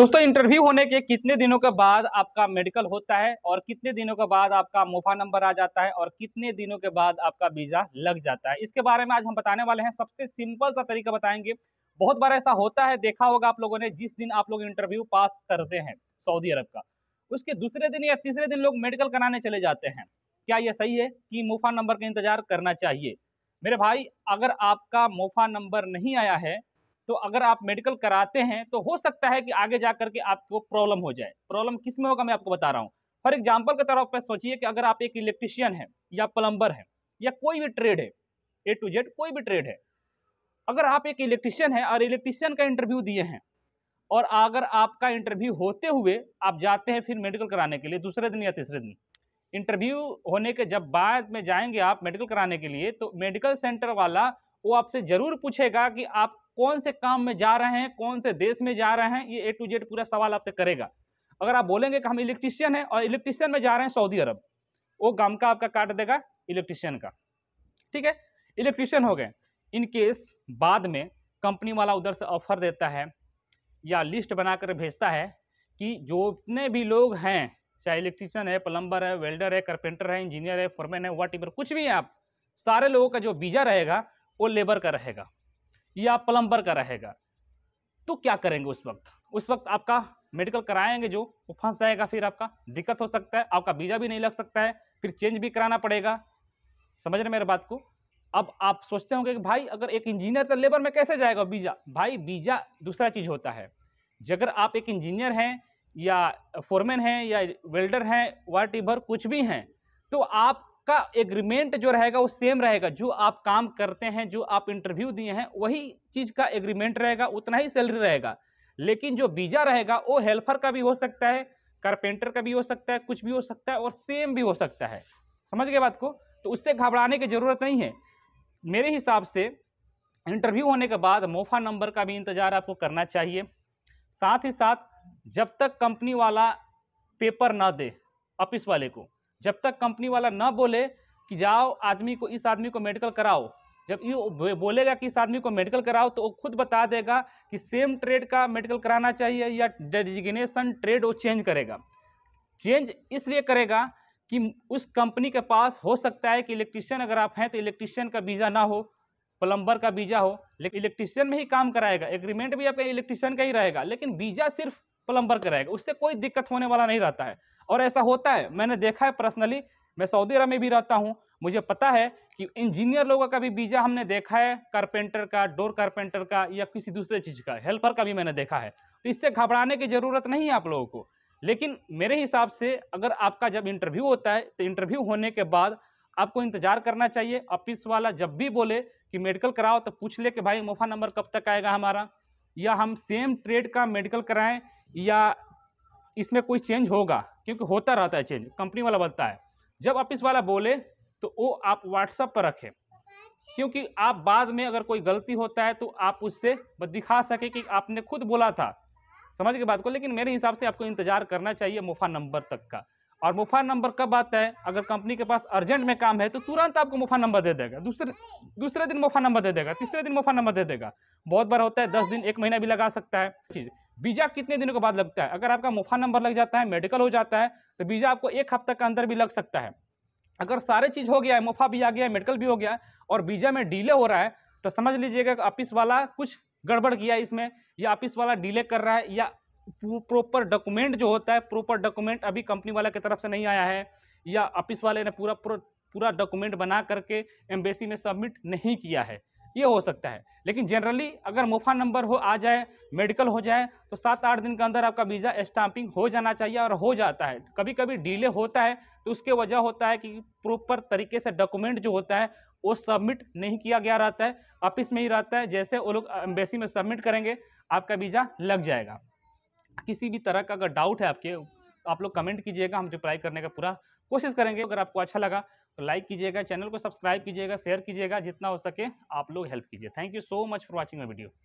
दोस्तों इंटरव्यू होने के कितने दिनों के बाद आपका मेडिकल होता है और कितने दिनों के बाद आपका मुफा नंबर आ जाता है और कितने दिनों के बाद आपका वीजा लग जाता है इसके बारे में आज हम बताने वाले हैं सबसे सिंपल सा तरीका बताएंगे बहुत बार ऐसा होता है देखा होगा आप लोगों ने जिस दिन आप लोग इंटरव्यू पास करते हैं सऊदी अरब का उसके दूसरे दिन या तीसरे दिन लोग मेडिकल कराने चले जाते हैं क्या यह सही है कि मुफा नंबर का इंतजार करना चाहिए मेरे भाई अगर आपका मुफा नंबर नहीं आया है तो अगर आप मेडिकल कराते हैं तो हो सकता है कि आगे जा करके आपको प्रॉब्लम हो जाए प्रॉब्लम किस में होगा मैं आपको बता रहा हूँ फॉर एग्जाम्पल के तौर पर सोचिए कि अगर आप एक इलेक्ट्रिशियन है या प्लम्बर है या कोई भी ट्रेड है ए टू जेड कोई भी ट्रेड है अगर आप एक इलेक्ट्रिशियन है और इलेक्ट्रिशियन का इंटरव्यू दिए हैं और अगर आपका इंटरव्यू होते हुए आप जाते हैं फिर मेडिकल कराने के लिए दूसरे दिन या तीसरे दिन इंटरव्यू होने के जब बाद में जाएंगे आप मेडिकल कराने के लिए तो मेडिकल सेंटर वाला वो आपसे ज़रूर पूछेगा कि आप कौन से काम में जा रहे हैं कौन से देश में जा रहे हैं ये ए टू जेड पूरा सवाल आपसे करेगा अगर आप बोलेंगे कि हम इलेक्ट्रिशियन हैं और इलेक्ट्रिशियन में जा रहे हैं सऊदी अरब वो गाम का आपका काट देगा इलेक्ट्रिशियन का ठीक है इलेक्ट्रिशियन हो गए इनकेस बाद में कंपनी वाला उधर से ऑफर देता है या लिस्ट बनाकर भेजता है कि जो जितने भी लोग हैं चाहे इलेक्ट्रिशियन है प्लम्बर है वेल्डर है कारपेंटर है इंजीनियर है फॉरमैन है वाट कुछ भी है आप सारे लोगों का जो वीज़ा रहेगा वो लेबर का रहेगा या प्लम्बर का रहेगा तो क्या करेंगे उस वक्त उस वक्त आपका मेडिकल कराएंगे जो वो फंस जाएगा फिर आपका दिक्कत हो सकता है आपका वीज़ा भी नहीं लग सकता है फिर चेंज भी कराना पड़ेगा समझ रहे मेरे बात को अब आप सोचते होंगे कि भाई अगर एक इंजीनियर तो लेबर में कैसे जाएगा वीज़ा भाई वीज़ा दूसरा चीज़ होता है जगह आप एक इंजीनियर हैं या फोरमैन हैं या वेल्डर हैं वाट कुछ भी हैं तो आप आपका एग्रीमेंट जो रहेगा वो सेम रहेगा जो आप काम करते हैं जो आप इंटरव्यू दिए हैं वही चीज़ का एग्रीमेंट रहेगा उतना ही सैलरी रहेगा लेकिन जो वीज़ा रहेगा वो हेल्पर का भी हो सकता है कारपेंटर का भी हो सकता है कुछ भी हो सकता है और सेम भी हो सकता है समझ गए बात को तो उससे घबराने की ज़रूरत नहीं है मेरे हिसाब से इंटरव्यू होने के बाद मोफा नंबर का भी इंतज़ार आपको करना चाहिए साथ ही साथ जब तक कंपनी वाला पेपर ना दे ऑफिस वाले को जब तक कंपनी वाला ना बोले कि जाओ आदमी को इस आदमी को मेडिकल कराओ जब ये बोलेगा कि इस आदमी को मेडिकल कराओ तो वो खुद बता देगा कि सेम ट्रेड का मेडिकल कराना चाहिए या डेजिग्नेशन ट्रेड वो चेंज करेगा चेंज इसलिए करेगा कि उस कंपनी के पास हो सकता है कि इलेक्ट्रिशियन अगर आप हैं तो इलेक्ट्रिशियन का वीज़ा ना हो प्लम्बर का वीज़ा हो लेकिन इलेक्ट्रिशियन में ही काम कराएगा एग्रीमेंट भी आपका इलेक्ट्रिशियन का ही रहेगा लेकिन वीज़ा सिर्फ प्लम्बर कराएगा उससे कोई दिक्कत होने वाला नहीं रहता है और ऐसा होता है मैंने देखा है पर्सनली मैं सऊदी अरब में भी रहता हूँ मुझे पता है कि इंजीनियर लोगों का भी वीज़ा हमने देखा है कारपेंटर का डोर कारपेंटर का या किसी दूसरे चीज़ का हेल्पर का भी मैंने देखा है तो इससे घबराने की ज़रूरत नहीं है आप लोगों को लेकिन मेरे हिसाब से अगर आपका जब इंटरव्यू होता है तो इंटरव्यू होने के बाद आपको इंतज़ार करना चाहिए ऑफिस वाला जब भी बोले कि मेडिकल कराओ तो पूछ ले कि भाई मोफा नंबर कब तक आएगा हमारा या हम सेम ट्रेड का मेडिकल कराएं या इसमें कोई चेंज होगा क्योंकि होता रहता है चेंज कंपनी वाला बोलता है जब ऑफिस वाला बोले तो वो आप व्हाट्सअप पर रखें क्योंकि आप बाद में अगर कोई गलती होता है तो आप उससे दिखा सके कि आपने खुद बोला था समझ के बात को लेकिन मेरे हिसाब से आपको इंतज़ार करना चाहिए मुफा नंबर तक का और मुफा नंबर कब आता है अगर कंपनी के पास अर्जेंट में काम है तो तुरंत आपको मुफा नंबर दे देगा दूसरे दूसरे दिन मुफा नंबर दे देगा तीसरे दिन मुफा नंबर दे देगा बहुत बार होता है दस दिन एक महीना भी लगा सकता है चीज़ बीजा कितने दिनों के बाद लगता है अगर आपका मुफा नंबर लग जाता है मेडिकल हो जाता है तो वीज़ा आपको एक हफ्ते के अंदर भी लग सकता है अगर सारे चीज़ हो गया है मुफा भी आ गया है मेडिकल भी हो गया है और बीजा में डीले हो रहा है तो समझ लीजिएगा ऑफिस वाला कुछ गड़बड़ किया है इसमें या ऑफिस वाला डीले कर रहा है या प्रॉपर डॉक्यूमेंट जो होता है प्रॉपर डॉक्यूमेंट अभी कंपनी वाला की तरफ से नहीं आया है या ऑफिस वाले ने पूरा पूरा डॉक्यूमेंट बना करके एम्बेसी में सबमिट नहीं किया है ये हो सकता है लेकिन जनरली अगर मुफा नंबर हो आ जाए मेडिकल हो जाए तो सात आठ दिन के अंदर आपका वीज़ा स्टाम्पिंग हो जाना चाहिए और हो जाता है कभी कभी डिले होता है तो उसके वजह होता है कि प्रॉपर तरीके से डॉक्यूमेंट जो होता है वो सबमिट नहीं किया गया रहता है ऑफिस में ही रहता है जैसे वो लोग एम्बेसी में सबमिट करेंगे आपका वीज़ा लग जाएगा किसी भी तरह का अगर डाउट है आपके तो आप लोग कमेंट कीजिएगा हम रिप्लाई करने का पूरा कोशिश करेंगे अगर आपको अच्छा लगा तो लाइक कीजिएगा चैनल को सब्सक्राइब कीजिएगा शेयर कीजिएगा जितना हो सके आप लोग हेल्प कीजिए thank you so much for watching my video